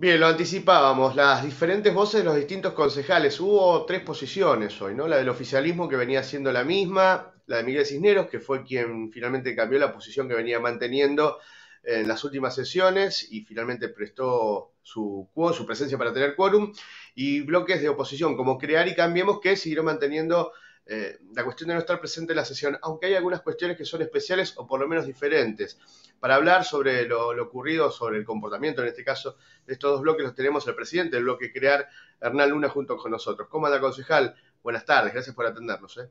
Bien, lo anticipábamos, las diferentes voces de los distintos concejales. Hubo tres posiciones hoy, ¿no? La del oficialismo que venía siendo la misma, la de Miguel Cisneros, que fue quien finalmente cambió la posición que venía manteniendo en las últimas sesiones y finalmente prestó su, su presencia para tener quórum, y bloques de oposición como Crear y Cambiemos, que siguieron manteniendo eh, la cuestión de no estar presente en la sesión, aunque hay algunas cuestiones que son especiales o por lo menos diferentes. Para hablar sobre lo, ocurrido, sobre el comportamiento, en este caso, de estos dos bloques, los tenemos el presidente el bloque Crear, Hernán Luna, junto con nosotros. ¿Cómo anda, concejal? Buenas tardes, gracias por atendernos. ¿eh?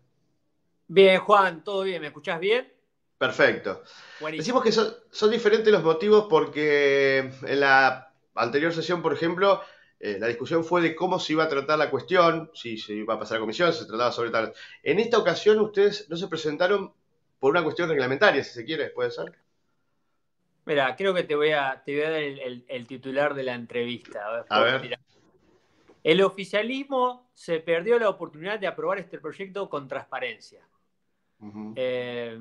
Bien, Juan, todo bien, ¿me escuchás bien? Perfecto. Decimos que son diferentes los motivos porque en la anterior sesión, por ejemplo, eh, la discusión fue de cómo se iba a tratar la cuestión, si se iba a pasar a comisión, se trataba sobre tal. En esta ocasión ustedes no se presentaron por una cuestión reglamentaria, si se quiere, puede ser. Mira, creo que te voy a, te dar el, titular de la entrevista. A ver. El oficialismo se perdió la oportunidad de aprobar este proyecto con transparencia. Eh,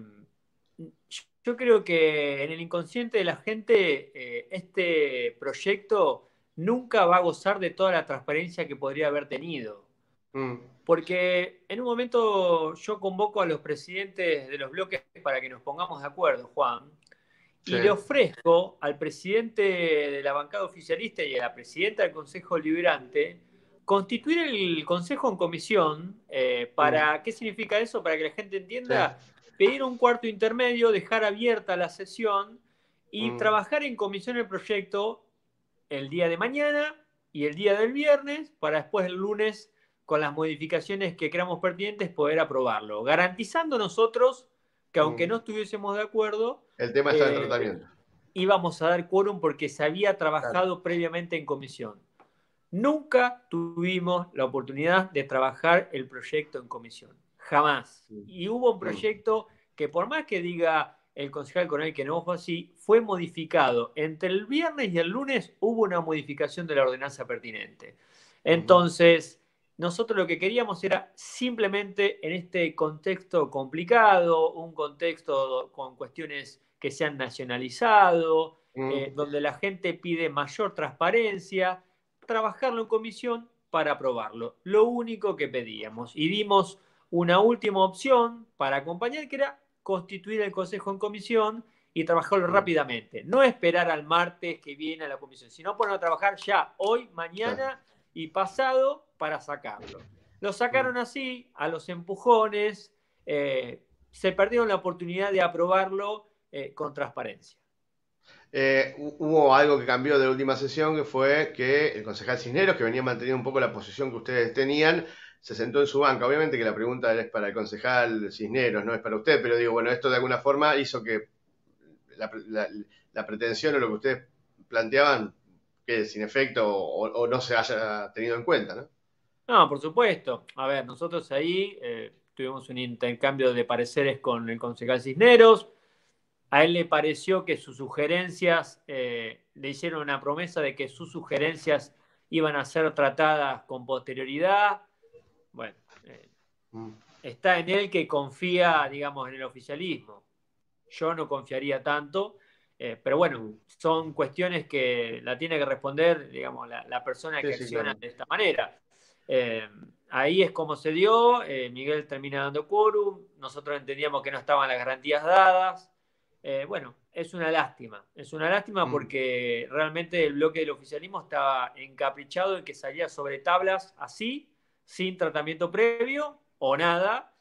yo creo que en el inconsciente de la gente eh, este proyecto nunca va a gozar de toda la transparencia que podría haber tenido. Mm. Porque en un momento yo convoco a los presidentes de los bloques para que nos pongamos de acuerdo, Juan, y le ofrezco al presidente de la bancada oficialista y a la presidenta del Consejo Liberante constituir el Consejo en comisión eh, para, mm. ¿qué significa eso? Para que la gente entienda, pedir un cuarto intermedio, dejar abierta la sesión y mm. trabajar en comisión el proyecto el día de mañana y el día del viernes para después el lunes con las modificaciones que creamos pertinentes poder aprobarlo, garantizando nosotros que aunque mm. no estuviésemos de acuerdo, el tema está en eh, tratamiento. Íbamos a dar quórum porque se había trabajado previamente en comisión. Nunca tuvimos la oportunidad de trabajar el proyecto en comisión, jamás. Y hubo un mm. proyecto que por más que diga el concejal el que no fue así, fue modificado. Entre el viernes y el lunes hubo una modificación de la ordenanza pertinente. Entonces, nosotros lo que queríamos era simplemente en este contexto complicado, un contexto con cuestiones que se han nacionalizado, eh, donde la gente pide mayor transparencia, trabajarlo en comisión para aprobarlo. Lo único que pedíamos. Y dimos una última opción para acompañar, que era constituir el Consejo en comisión y trabajarlo mm. rápidamente. No esperar al martes que viene a la comisión, sino ponerlo a trabajar ya, hoy, mañana y pasado para sacarlo. Lo sacaron mm. así, a los empujones, eh, se perdieron la oportunidad de aprobarlo eh, con transparencia. Eh, hubo algo que cambió de la última sesión, que fue que el concejal Cisneros, que venía manteniendo un poco la posición que ustedes tenían, se sentó en su banca. Obviamente que la pregunta es para el concejal Cisneros, no es para usted, pero digo, bueno, esto de alguna forma hizo que la, pretensión o lo que ustedes planteaban que sin efecto o, no se haya tenido en cuenta, ¿no? No, por supuesto. A ver, nosotros ahí eh, tuvimos un intercambio de pareceres con el concejal Cisneros. A él le pareció que sus sugerencias, eh, le hicieron una promesa de que sus sugerencias iban a ser tratadas con posterioridad. Bueno, mm. está en él que confía, digamos, en el oficialismo. Yo no confiaría tanto, eh, pero bueno, son cuestiones que la tiene que responder, digamos, la, persona que acciona de esta manera. Eh, ahí es como se dio, eh, Miguel termina dando quórum, nosotros entendíamos que no estaban las garantías dadas. bueno, es una lástima, es una lástima mm. porque realmente el bloque del oficialismo estaba encaprichado en que salía sobre tablas así sin tratamiento previo o nada.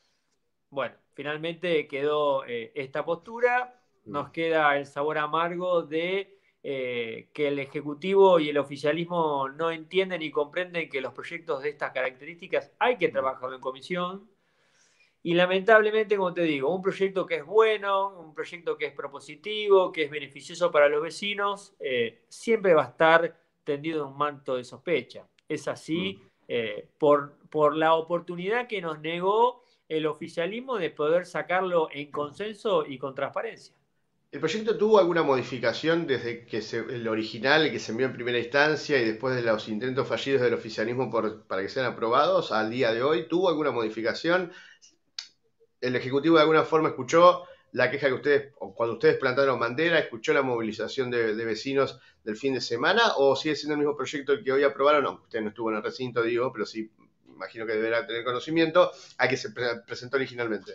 Bueno, finalmente quedó eh, esta postura. Nos mm. queda el sabor amargo de eh, que el Ejecutivo y el oficialismo no entienden y comprenden que los proyectos de estas características hay que mm. trabajar en comisión. Y lamentablemente, como te digo, un proyecto que es bueno, un proyecto que es propositivo, que es beneficioso para los vecinos, eh, siempre va a estar tendido un manto de sospecha. Es así. Mm. Eh, por, por la oportunidad que nos negó el oficialismo de poder sacarlo en consenso y con transparencia. ¿El proyecto tuvo alguna modificación desde que se, el original que se envió en primera instancia y después de los intentos fallidos del oficialismo para que sean aprobados al día de hoy? ¿Tuvo alguna modificación? ¿El Ejecutivo de alguna forma escuchó la queja que ustedes, cuando ustedes plantaron bandera, escuchó la movilización de, vecinos del fin de semana, o sigue siendo el mismo proyecto que hoy aprobaron, No, usted no estuvo en el recinto, digo, pero sí imagino que deberá tener conocimiento, a que se presentó originalmente.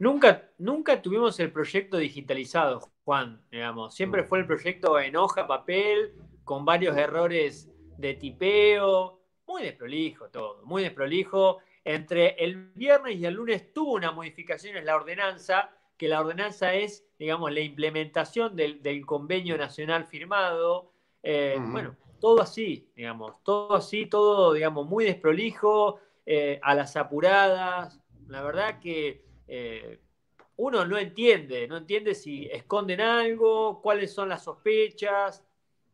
Nunca, nunca tuvimos el proyecto digitalizado, Juan, digamos. Siempre mm. fue el proyecto en hoja, papel, con varios errores de tipeo, muy desprolijo todo, muy desprolijo. Entre el viernes y el lunes tuvo una modificación en la ordenanza, que la ordenanza es, digamos, la implementación del, convenio nacional firmado. Eh, bueno, todo así, digamos, todo así, todo, digamos, muy desprolijo, eh, a las apuradas. La verdad que eh, uno no entiende, no entiende si esconden algo, cuáles son las sospechas.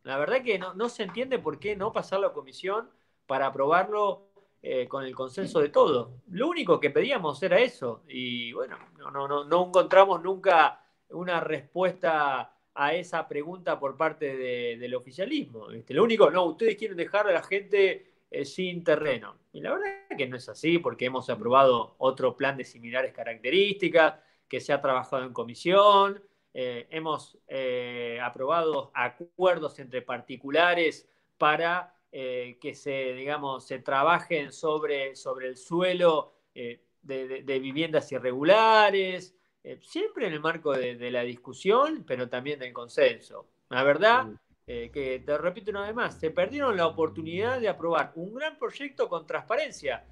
La verdad que no, no se entiende por qué no pasar la comisión para aprobarlo eh, con el consenso de todo. Lo único que pedíamos era eso y bueno, no, no, no encontramos nunca una respuesta a esa pregunta por parte del oficialismo. Lo único, no, ustedes quieren dejar a la gente eh, sin terreno. Y la verdad es que no es así porque hemos aprobado otro plan de similares características, que se ha trabajado en comisión, eh, hemos aprobado acuerdos entre particulares para eh, que se, digamos, se trabajen sobre, sobre el suelo eh, de, viviendas irregulares, eh, siempre en el marco de, de, la discusión, pero también del consenso. La verdad, que te repito una vez más, se perdieron la oportunidad de aprobar un gran proyecto con transparencia.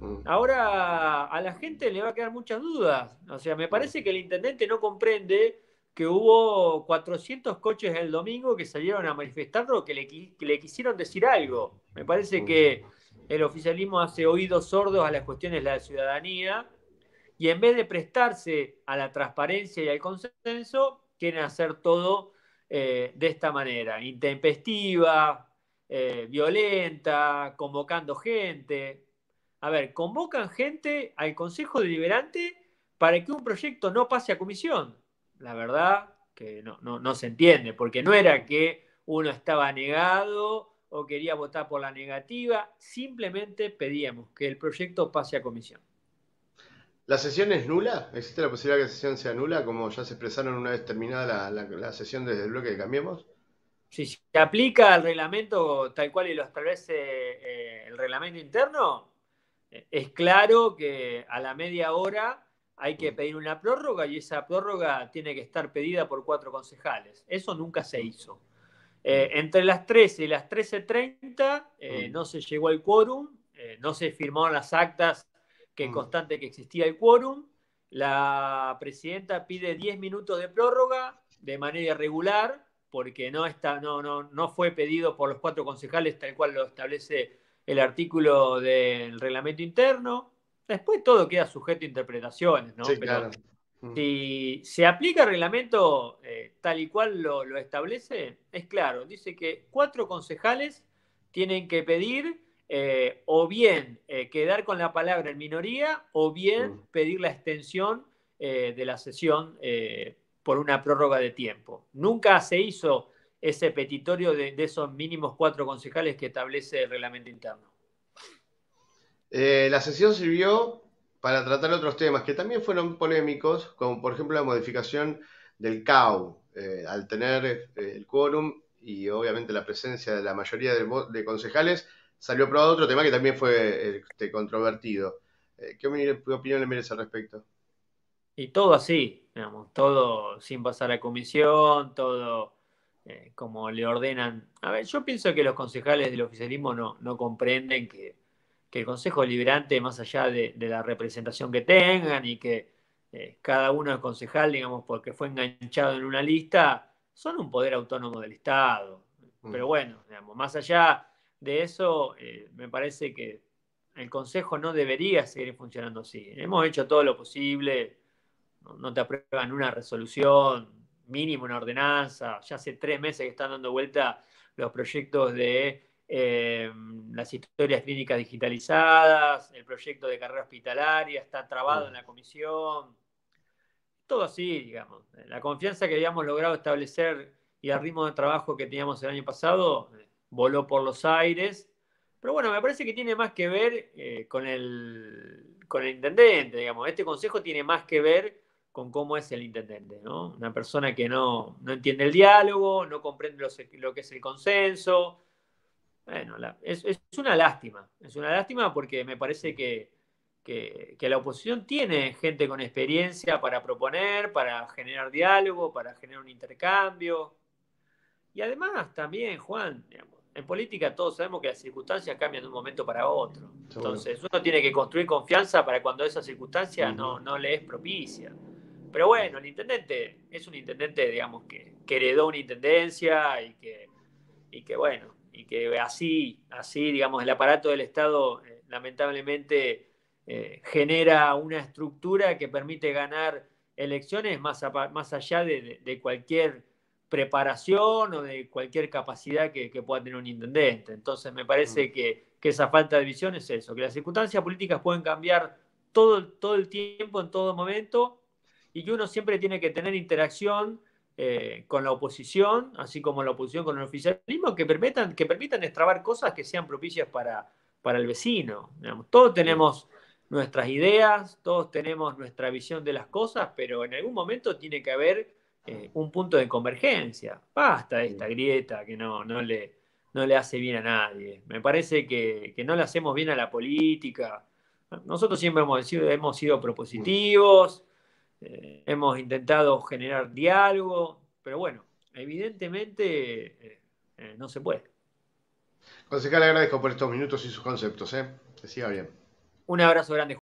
Mm. Ahora a la gente le va a quedar muchas dudas. O sea, me parece que el intendente no comprende que hubo 400 coches el domingo que salieron a manifestarlo, que le, que le quisieron decir algo. Me parece que el oficialismo hace oídos sordos a las cuestiones de la ciudadanía y en vez de prestarse a la transparencia y al consenso, quieren hacer todo eh, de esta manera, intempestiva, eh, violenta, convocando gente. A ver, convocan gente al Consejo Deliberante para que un proyecto no pase a comisión la verdad que no, se entiende, porque no era que uno estaba negado o quería votar por la negativa, simplemente pedíamos que el proyecto pase a comisión. ¿La sesión es nula? ¿Existe la posibilidad de que la sesión sea nula, como ya se expresaron una vez terminada la, sesión desde el bloque que Cambiemos? Si se aplica al reglamento tal cual y lo establece eh, el reglamento interno, eh, es claro que a la media hora hay que mm. pedir una prórroga y esa prórroga tiene que estar pedida por cuatro concejales. Eso nunca se mm. hizo. Eh, mm. entre las 13 y las 13.30 eh, no se llegó al quórum, eh, no se firmaron las actas que constante que existía el quórum. La presidenta pide 10 minutos de prórroga de manera irregular porque no, está, no, no, no fue pedido por los cuatro concejales tal cual lo establece el artículo del reglamento interno. Después todo queda sujeto a interpretaciones, ¿no? Sí, claro. Mm. Si se aplica el reglamento eh, tal y cual lo, establece, es claro, dice que cuatro concejales tienen que pedir eh, o bien eh, quedar con la palabra en minoría o bien mm. pedir la extensión de la sesión por una prórroga de tiempo. Nunca se hizo ese petitorio de esos mínimos cuatro concejales que establece el reglamento interno. Eh, la sesión sirvió para tratar otros temas que también fueron polémicos, como por ejemplo la modificación del CAU, eh, al tener eh, el quórum y obviamente la presencia de la mayoría de, concejales, salió aprobado otro tema que también fue este, controvertido. ¿qué, opinión le merece al respecto? Y todo así, digamos, todo sin pasar a comisión, todo como le ordenan. A ver, yo pienso que los concejales del oficialismo no comprenden que que el Consejo Liberante, más allá de, la representación que tengan y que eh, cada uno es concejal, digamos, porque fue enganchado en una lista, son un poder autónomo del Estado. Mm. Pero bueno, más allá de eso, eh, me parece que el Consejo no debería seguir funcionando así. Hemos hecho todo lo posible, no te aprueban una resolución, mínimo una ordenanza, ya hace tres meses que están dando vuelta los proyectos de eh, las historias clínicas digitalizadas, el proyecto de carrera hospitalaria está trabado en mm. la comisión, todo así, digamos. La confianza que habíamos logrado establecer y el ritmo de trabajo que teníamos el año pasado eh, voló por los aires. Pero bueno, me parece que tiene más que ver eh, con, el, con el intendente, digamos. Este consejo tiene más que ver con cómo es el intendente, ¿no? Una persona que no, no entiende el diálogo, no comprende lo que es el consenso, bueno, es, una lástima, es una lástima porque me parece que, la oposición tiene gente con experiencia para proponer, para generar diálogo, para generar un intercambio. Y además también, Juan, en política todos sabemos que las circunstancias cambian de un momento para otro. Entonces uno tiene que construir confianza para cuando esa circunstancia no, le es propicia. Pero bueno, el intendente es un intendente, digamos, que, que heredó una intendencia y que, y que bueno, y que así, así, digamos, el aparato del Estado eh, lamentablemente eh, genera una estructura que permite ganar elecciones más, más allá de, cualquier preparación o de cualquier capacidad que, pueda tener un intendente. Entonces, me parece mm. que, esa falta de visión es eso, que las circunstancias políticas pueden cambiar todo, todo el tiempo, en todo momento, y que uno siempre tiene que tener interacción eh, con la oposición, así como la oposición con el oficialismo, que permitan, que permitan extrabar cosas que sean propicias para, el vecino. todos tenemos nuestras ideas, todos tenemos nuestra visión de las cosas, pero en algún momento tiene que haber eh, un punto de convergencia. Basta esta grieta que no, le, hace bien a nadie. Me parece que, no le hacemos bien a la política. Nosotros siempre hemos, sido, hemos sido propositivos, hemos intentado generar diálogo, pero bueno, evidentemente eh, eh, no se puede. le agradezco por estos minutos y sus conceptos. ¿eh? Que siga bien. Un abrazo grande,